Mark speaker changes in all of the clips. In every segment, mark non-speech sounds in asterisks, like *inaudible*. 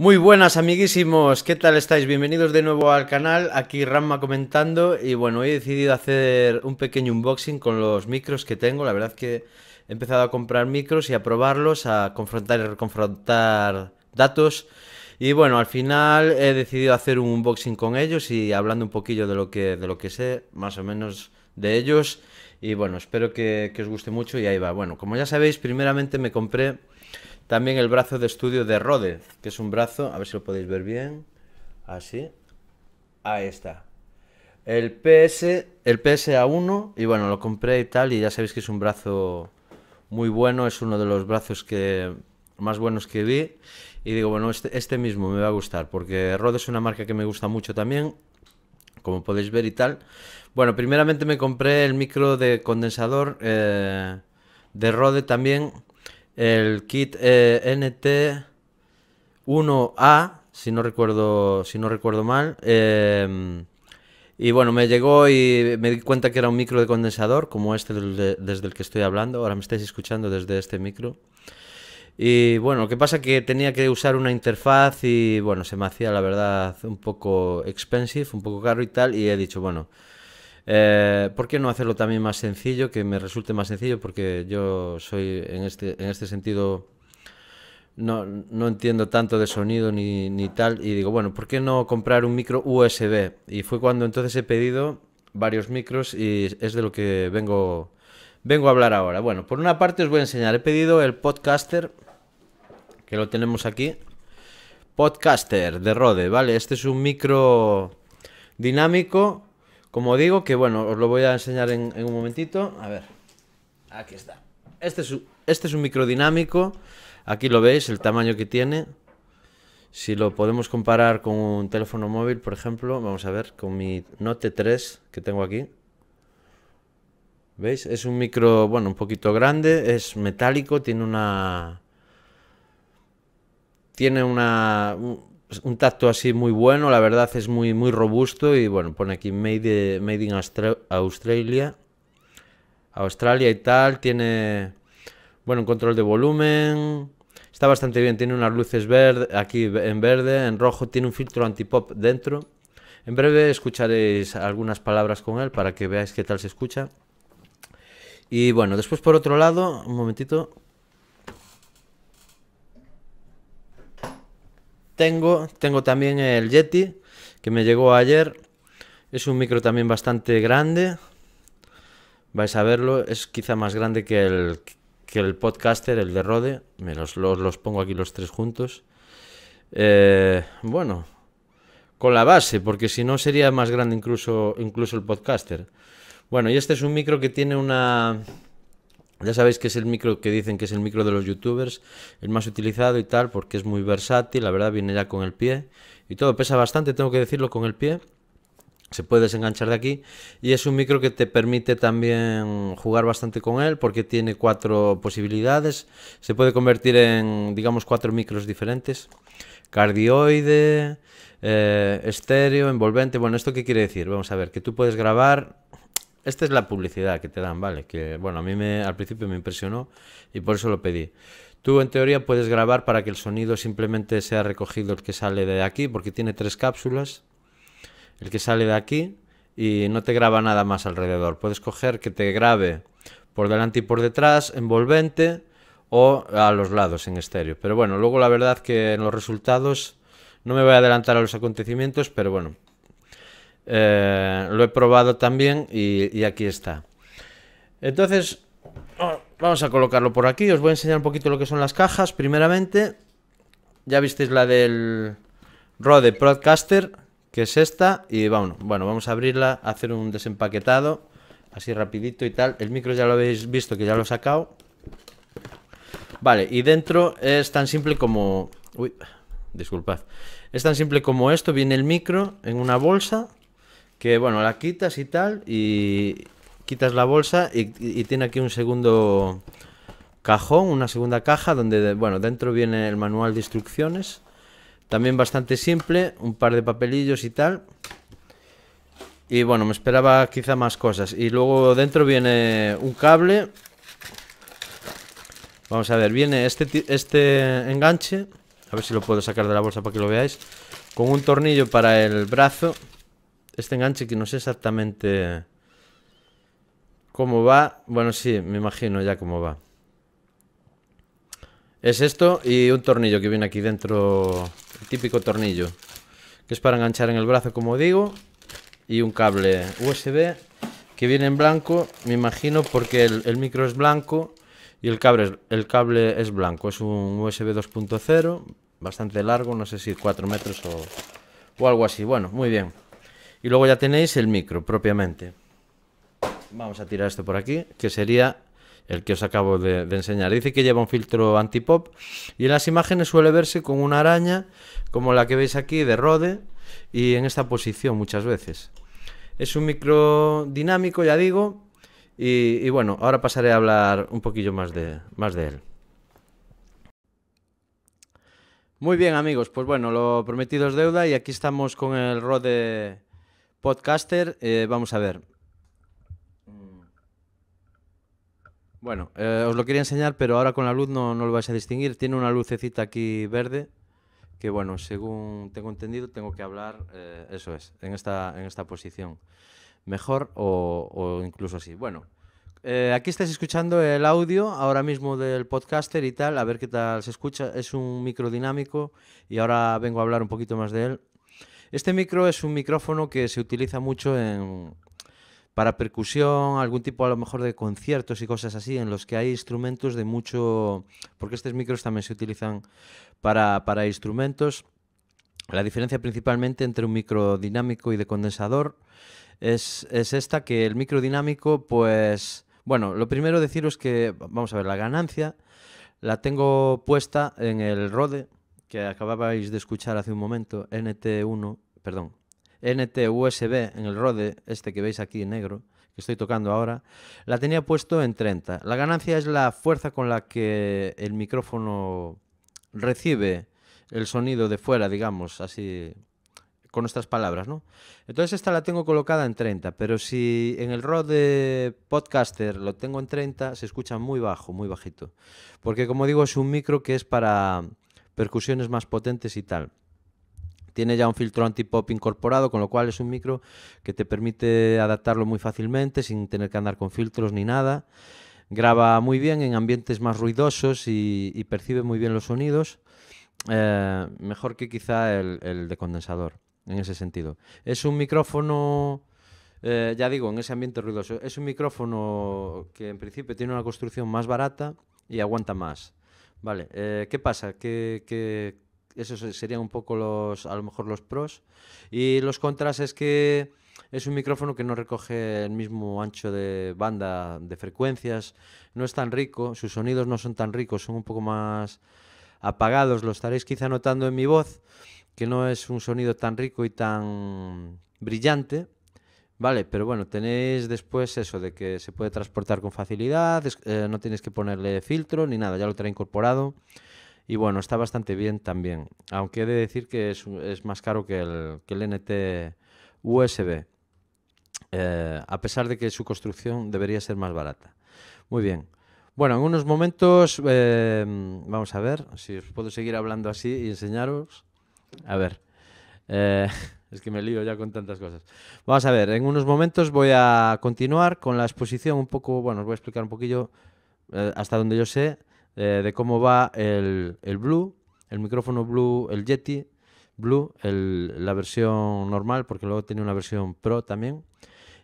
Speaker 1: Muy buenas amiguísimos, ¿qué tal estáis? Bienvenidos de nuevo al canal, aquí Ramma comentando y bueno, he decidido hacer un pequeño unboxing con los micros que tengo, la verdad es que he empezado a comprar micros y a probarlos, a confrontar y reconfrontar datos y bueno, al final he decidido hacer un unboxing con ellos y hablando un poquillo de lo que, de lo que sé, más o menos de ellos y bueno, espero que, que os guste mucho y ahí va. Bueno, como ya sabéis, primeramente me compré también el brazo de estudio de Rode, que es un brazo, a ver si lo podéis ver bien, así. Ahí está. El PS, el PSA1, y bueno, lo compré y tal, y ya sabéis que es un brazo muy bueno, es uno de los brazos que más buenos que vi. Y digo, bueno, este, este mismo me va a gustar, porque Rode es una marca que me gusta mucho también, como podéis ver y tal. Bueno, primeramente me compré el micro de condensador eh, de Rode también, el kit eh, NT1A, si no recuerdo, si no recuerdo mal. Em, y bueno, me llegó y me di cuenta que era un micro de condensador, como este desde el que estoy hablando. Ahora me estáis escuchando desde este micro. Y bueno, lo que pasa que tenía que usar una interfaz y bueno, se me hacía la verdad un poco expensive, un poco caro y tal. Y he dicho, bueno, eh, ¿Por qué no hacerlo también más sencillo, que me resulte más sencillo? Porque yo soy en este, en este sentido... No, entiendo tanto de sonido ni, tal, y digo, bueno, ¿por qué no comprar un micro USB? Y fue cuando entonces he pedido varios micros y es de lo que vengo, vengo a hablar ahora. Bueno, por una parte os voy a enseñar, he pedido el podcaster, que lo tenemos aquí, podcaster de Rode, ¿vale? Este es un micro dinámico como digo, que bueno, os lo voy a enseñar en, un momentito. A ver, aquí está. Este es, este es un Aquí lo veis, el tamaño que tiene. Si lo podemos comparar con un teléfono móvil, por ejemplo, vamos a ver, con mi Note 3 que tengo aquí. ¿Veis? Es un micro, bueno, un poquito grande, es metálico, tiene una... Tiene una... Pues, un tacto así muy bueno, la verdad es muy, muy robusto y bueno, pone aquí Made, made in Australia. Australia y tal, tiene, bueno, un control de volumen, está bastante bien, tiene unas luces verde, aquí en verde, en rojo, tiene un filtro anti pop dentro. En breve escucharéis algunas palabras con él para que veáis qué tal se escucha. Y bueno, después por otro lado, un momentito, tengo. también el Yeti, que me llegó ayer. Es un micro también bastante grande. Vais a verlo, es quizá más grande que el, que el podcaster, el de Rode. Me los, los, pongo aquí los tres juntos. Eh, bueno, con la base, porque si no sería más grande incluso, incluso el podcaster. Bueno, y este es un micro que tiene una... Ya sabéis que es el micro que dicen que es el micro de los youtubers, el más utilizado y tal, porque es muy versátil, la verdad viene ya con el pie y todo, pesa bastante, tengo que decirlo, con el pie. Se puede desenganchar de aquí y es un micro que te permite también jugar bastante con él porque tiene cuatro posibilidades. Se puede convertir en, digamos, cuatro micros diferentes. Cardioide, eh, estéreo, envolvente. Bueno, ¿esto qué quiere decir? Vamos a ver, que tú puedes grabar esta es la publicidad que te dan, ¿vale? Que, bueno, a mí me, al principio me impresionó y por eso lo pedí. Tú, en teoría, puedes grabar para que el sonido simplemente sea recogido el que sale de aquí, porque tiene tres cápsulas. El que sale de aquí y no te graba nada más alrededor. Puedes coger que te grabe por delante y por detrás, envolvente o a los lados en estéreo. Pero bueno, luego la verdad que en los resultados no me voy a adelantar a los acontecimientos, pero bueno, eh, lo he probado también y, aquí está. Entonces, ah, vamos a colocarlo por aquí. Os voy a enseñar un poquito lo que son las cajas. Primeramente, ya visteis la del Rode Broadcaster, que es esta. Y bueno, bueno, vamos a abrirla, hacer un desempaquetado, así rapidito y tal. El micro ya lo habéis visto, que ya lo he sacado. Vale, y dentro es tan simple como... Uy, disculpad. Es tan simple como esto. Viene el micro en una bolsa que bueno, la quitas y tal, y quitas la bolsa y, tiene aquí un segundo cajón, una segunda caja donde, bueno, dentro viene el manual de instrucciones, también bastante simple, un par de papelillos y tal. Y bueno, me esperaba quizá más cosas. Y luego dentro viene un cable. Vamos a ver, viene este, este enganche. A ver si lo puedo sacar de la bolsa para que lo veáis. Con un tornillo para el brazo este enganche que no sé exactamente cómo va. Bueno, sí, me imagino ya cómo va. Es esto y un tornillo que viene aquí dentro, el típico tornillo, que es para enganchar en el brazo, como digo, y un cable USB que viene en blanco, me imagino, porque el, micro es blanco y el cable, el cable es blanco. Es un USB 2.0, bastante largo, no sé si 4 metros o, o algo así. Bueno, muy bien. Y luego ya tenéis el micro propiamente. Vamos a tirar esto por aquí, que sería el que os acabo de, enseñar. Dice que lleva un filtro antipop y en las imágenes suele verse con una araña como la que veis aquí de Rode y en esta posición muchas veces. Es un micro dinámico, ya digo, y, bueno, ahora pasaré a hablar un poquillo más de, más de él. Muy bien amigos, pues bueno, lo prometido es deuda y aquí estamos con el Rode Podcaster, eh, vamos a ver. Bueno, eh, os lo quería enseñar, pero ahora con la luz no, lo vais a distinguir. Tiene una lucecita aquí verde, que bueno, según tengo entendido, tengo que hablar, eh, eso es, en esta, en esta posición. Mejor o, incluso así. Bueno, aquí estáis escuchando el audio ahora mismo del podcaster y tal, a ver qué tal se escucha. Es un micro dinámico y ahora vengo a hablar un poquito más de él. Este micro es un micrófono que se utiliza mucho para percusión, algún tipo a lo mejor de conciertos y cosas así, en los que hay instrumentos de mucho... porque estos micros también se utilizan para, instrumentos. La diferencia principalmente entre un micro dinámico y de condensador es, es esta, que el micro dinámico, pues... Bueno, lo primero deciros que, vamos a ver, la ganancia la tengo puesta en el Rode, que acababais de escuchar hace un momento, NT1, perdón, NT-USB en el Rode, este que veis aquí en negro, que estoy tocando ahora, la tenía puesto en 30. La ganancia es la fuerza con la que el micrófono recibe el sonido de fuera, digamos, así con nuestras palabras, ¿no? Entonces esta la tengo colocada en 30, pero si en el Rode Podcaster lo tengo en 30, se escucha muy bajo, muy bajito. Porque como digo, es un micro que es para percusiones más potentes y tal. Tiene ya un filtro antipop incorporado, con lo cual es un micro que te permite adaptarlo muy fácilmente sin tener que andar con filtros ni nada. Graba muy bien en ambientes más ruidosos y, percibe muy bien los sonidos, eh, mejor que quizá el, de condensador, en ese sentido. Es un micrófono, eh, ya digo, en ese ambiente ruidoso, es un micrófono que en principio tiene una construcción más barata y aguanta más. Vale, eh, ¿qué pasa? Que, esos serían un poco los, a lo mejor los pros. Y los contras es que es un micrófono que no recoge el mismo ancho de banda de frecuencias, no es tan rico, sus sonidos no son tan ricos, son un poco más apagados, lo estaréis quizá notando en mi voz, que no es un sonido tan rico y tan brillante. Vale, pero bueno, tenéis después eso de que se puede transportar con facilidad, eh, no tienes que ponerle filtro ni nada, ya lo trae incorporado. Y bueno, está bastante bien también, aunque he de decir que es, es más caro que el, que el NT USB, eh, a pesar de que su construcción debería ser más barata. Muy bien. Bueno, en unos momentos, em, vamos a ver si os puedo seguir hablando así y enseñaros. A ver. Eh, *laughs* Es que me lío ya con tantas cosas. Vamos a ver, en unos momentos voy a continuar con la exposición un poco, bueno, os voy a explicar un poquillo eh, hasta donde yo sé eh, de cómo va el, Blue, el micrófono Blue, el Yeti Blue, la versión normal, porque luego tiene una versión Pro también.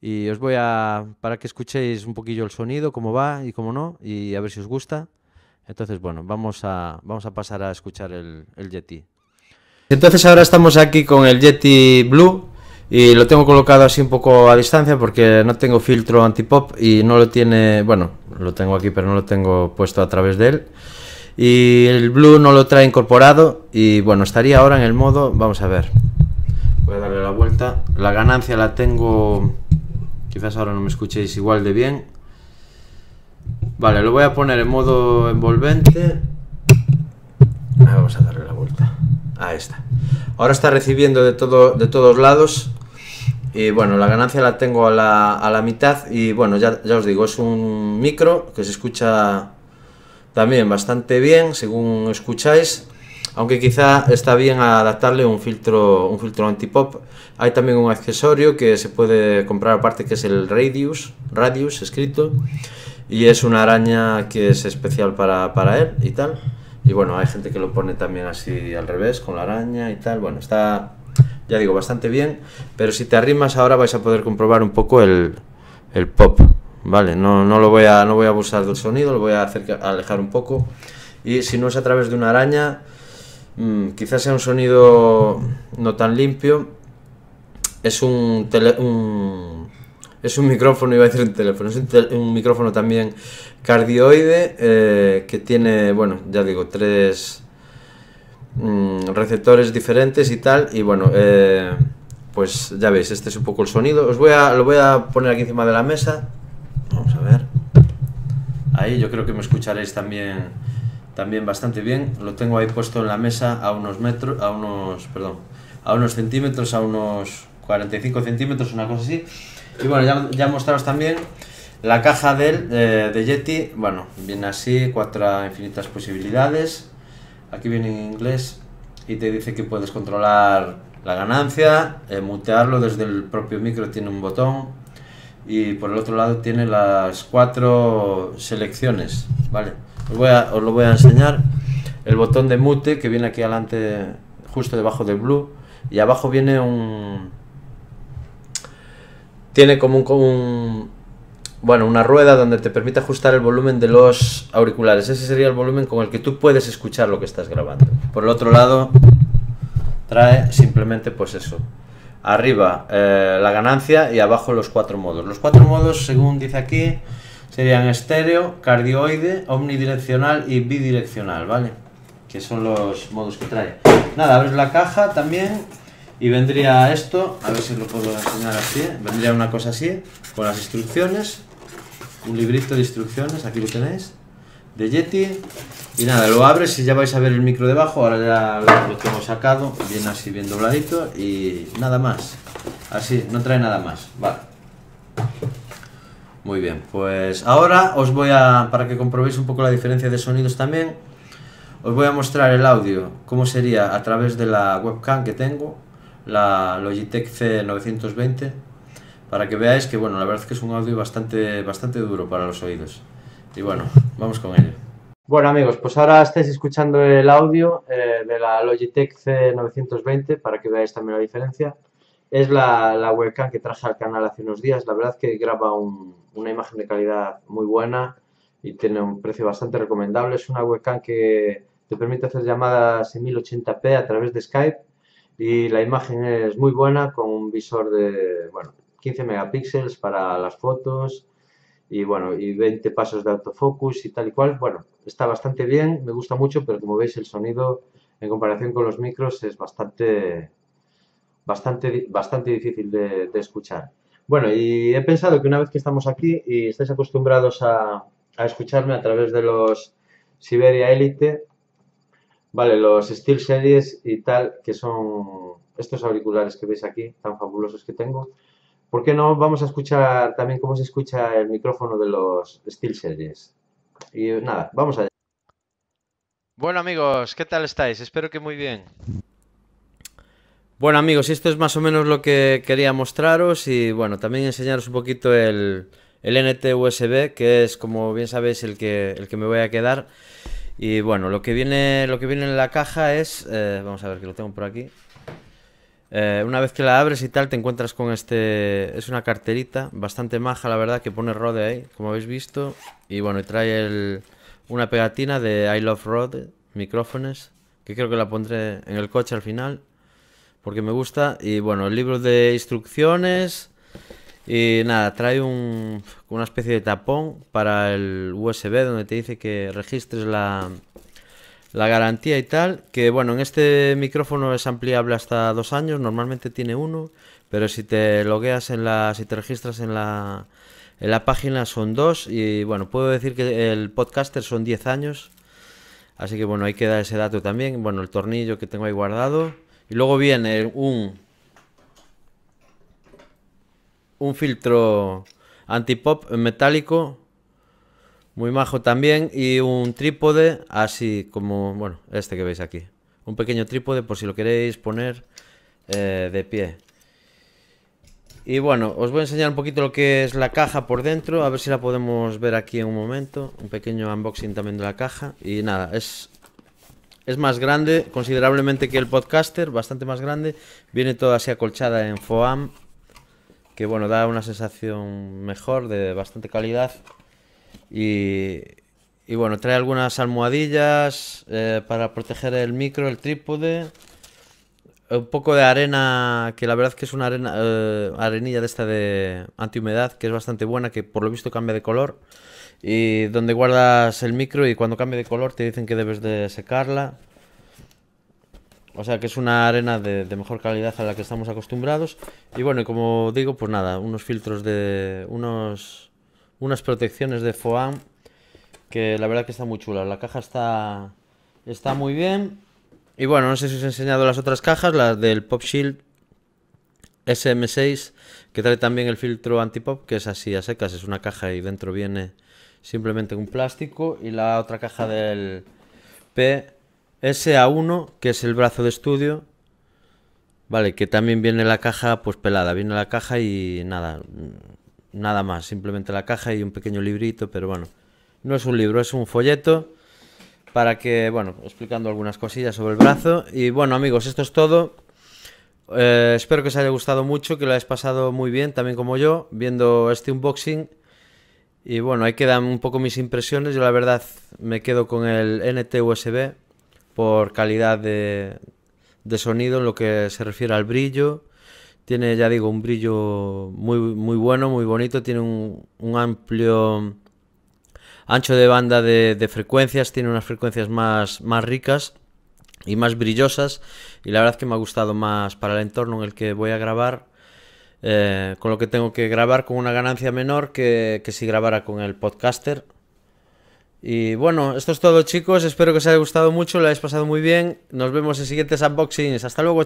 Speaker 1: Y os voy a, para que escuchéis un poquillo el sonido, cómo va y cómo no, y a ver si os gusta. Entonces, bueno, vamos a, vamos a pasar a escuchar el, el Yeti. Entonces ahora estamos aquí con el Jetty Blue y lo tengo colocado así un poco a distancia porque no tengo filtro antipop y no lo tiene, bueno, lo tengo aquí pero no lo tengo puesto a través de él. Y el blue no lo trae incorporado y bueno, estaría ahora en el modo, vamos a ver. Voy a darle la vuelta. La ganancia la tengo quizás ahora no me escuchéis igual de bien. Vale, lo voy a poner en modo envolvente esta. Ahora está recibiendo de, todo, de todos lados y bueno, la ganancia la tengo a la, a la mitad y bueno, ya, ya, os digo, es un micro que se escucha también bastante bien, según escucháis, aunque quizá está bien adaptarle un filtro, un filtro antipop. Hay también un accesorio que se puede comprar aparte que es el Radius, Radius escrito, y es una araña que es especial para, para él y tal. Y bueno, hay gente que lo pone también así al revés, con la araña y tal. Bueno, está, ya digo, bastante bien. Pero si te arrimas ahora vais a poder comprobar un poco el, el pop. Vale, no, no, lo voy a, no voy a abusar del sonido, lo voy a alejar un poco. Y si no es a través de una araña, mm, quizás sea un sonido no tan limpio. Es un, es un micrófono, iba a decir un teléfono, es un micrófono también cardioide eh, que tiene, bueno, ya digo, tres mm, receptores diferentes y tal. Y bueno, eh, pues ya veis, este es un poco el sonido. Os voy a, lo voy a poner aquí encima de la mesa. Vamos a ver. Ahí yo creo que me escucharéis también, también bastante bien. Lo tengo ahí puesto en la mesa a unos metros, a unos, perdón, a unos centímetros, a unos 45 centímetros, una cosa así. Y bueno, ya, ya mostraros también la caja del, eh, de Yeti, bueno, viene así, cuatro infinitas posibilidades. Aquí viene en inglés y te dice que puedes controlar la ganancia, eh, mutearlo desde el propio micro, tiene un botón. Y por el otro lado tiene las cuatro selecciones, ¿vale? Os, lo voy a enseñar. El botón de mute que viene aquí adelante, justo debajo del blue. Y abajo viene un... Tiene como como un bueno, una rueda donde te permite ajustar el volumen de los auriculares. Ese sería el volumen con el que tú puedes escuchar lo que estás grabando. Por el otro lado, trae simplemente pues eso. Arriba eh, la ganancia y abajo los cuatro modos. Los cuatro modos, según dice aquí, serían estéreo, cardioide, omnidireccional y bidireccional, ¿vale? Que son los modos que trae. Nada, abres la caja también y vendría esto, a ver si lo puedo enseñar así, vendría una cosa así, con las instrucciones un librito de instrucciones, aquí lo tenéis, de Yeti. Y nada, lo abres y ya vais a ver el micro debajo, ahora ya lo tengo sacado, bien así, bien dobladito y nada más. Así, no trae nada más, vale. Muy bien, pues ahora os voy a, para que comprobéis un poco la diferencia de sonidos también, os voy a mostrar el audio, cómo sería a través de la webcam que tengo, la Logitech C920 para que veáis que bueno, la verdad es que es un audio bastante, bastante duro para los oídos. Y bueno, vamos con ello. Bueno amigos, pues ahora estáis escuchando el audio eh, de la Logitech C920 para que veáis también la diferencia. Es la, la webcam que traje al canal hace unos días. La verdad es que graba una imagen de calidad muy buena y tiene un precio bastante recomendable. Es una webcam que te permite hacer llamadas en 1080p a través de Skype y la imagen es muy buena con un visor de, bueno, 15 megapíxeles para las fotos y bueno, y 20 pasos de autofocus y tal y cual. Bueno, está bastante bien, me gusta mucho, pero como veis el sonido en comparación con los micros es bastante, bastante, bastante difícil de, escuchar. Bueno, y he pensado que una vez que estamos aquí y estáis acostumbrados a, a escucharme a través de los Siberia Elite, vale, los Steel Series y tal, que son estos auriculares que veis aquí, tan fabulosos que tengo, ¿Por qué no vamos a escuchar también cómo se escucha el micrófono de los Series Y nada, vamos allá. Bueno amigos, ¿qué tal estáis? Espero que muy bien. Bueno amigos, esto es más o menos lo que quería mostraros y bueno, también enseñaros un poquito el, el NT USB, que es como bien sabéis el que, el que me voy a quedar. Y bueno, lo que viene, lo que viene en la caja es, eh, vamos a ver que lo tengo por aquí, eh, una vez que la abres y tal, te encuentras con este... Es una carterita bastante maja, la verdad, que pone Rode ahí, como habéis visto. Y bueno, y trae el... una pegatina de I Love Rode, micrófonos, que creo que la pondré en el coche al final, porque me gusta. Y bueno, el libro de instrucciones... Y nada, trae un, una especie de tapón para el USB donde te dice que registres la, la garantía y tal, que bueno, en este micrófono es ampliable hasta dos años, normalmente tiene uno, pero si te logueas en la, si te registras en la, en la página son dos y bueno, puedo decir que el podcaster son diez años, así que bueno, hay que dar ese dato también, bueno, el tornillo que tengo ahí guardado y luego viene un, un filtro antipop metálico muy majo también y un trípode así como, bueno, este que veis aquí. Un pequeño trípode por si lo queréis poner eh, de pie. Y bueno, os voy a enseñar un poquito lo que es la caja por dentro, a ver si la podemos ver aquí en un momento. Un pequeño unboxing también de la caja. Y nada, es, es más grande, considerablemente que el podcaster, bastante más grande. Viene toda así acolchada en FOAM, que bueno, da una sensación mejor, de bastante calidad. Y, bueno, trae algunas almohadillas eh, para proteger el micro, el trípode. Un poco de arena, que la verdad que es una arena, eh, arenilla de esta de antihumedad, que es bastante buena, que por lo visto cambia de color. Y donde guardas el micro y cuando cambie de color te dicen que debes de secarla. O sea que es una arena de, de, mejor calidad a la que estamos acostumbrados. Y bueno, como digo, pues nada, unos filtros de. unos unas protecciones de foam que la verdad que está muy chula. La caja está, está muy bien. Y bueno, no sé si os he enseñado las otras cajas, las del Pop Shield SM6, que trae también el filtro antipop, que es así a secas, es una caja y dentro viene simplemente un plástico. Y la otra caja del PSA1, que es el brazo de estudio, vale, que también viene la caja pues pelada, viene la caja y nada, nada más, simplemente la caja y un pequeño librito, pero bueno, no es un libro, es un folleto para que, bueno, explicando algunas cosillas sobre el brazo. Y bueno, amigos, esto es todo. Eh, espero que os haya gustado mucho, que lo hayáis pasado muy bien, también como yo, viendo este unboxing. Y bueno, ahí quedan un poco mis impresiones. Yo la verdad me quedo con el NT USB por calidad de, de sonido en lo que se refiere al brillo tiene, ya digo, un brillo muy, muy bueno, muy bonito. Tiene un, amplio ancho de banda de, frecuencias. Tiene unas frecuencias más, más ricas y más brillosas. Y la verdad es que me ha gustado más para el entorno en el que voy a grabar. Eh, con lo que tengo que grabar con una ganancia menor que, que si grabara con el podcaster. Y bueno, esto es todo chicos, espero que os haya gustado mucho, lo habéis pasado muy bien, nos vemos en siguientes unboxings, hasta luego.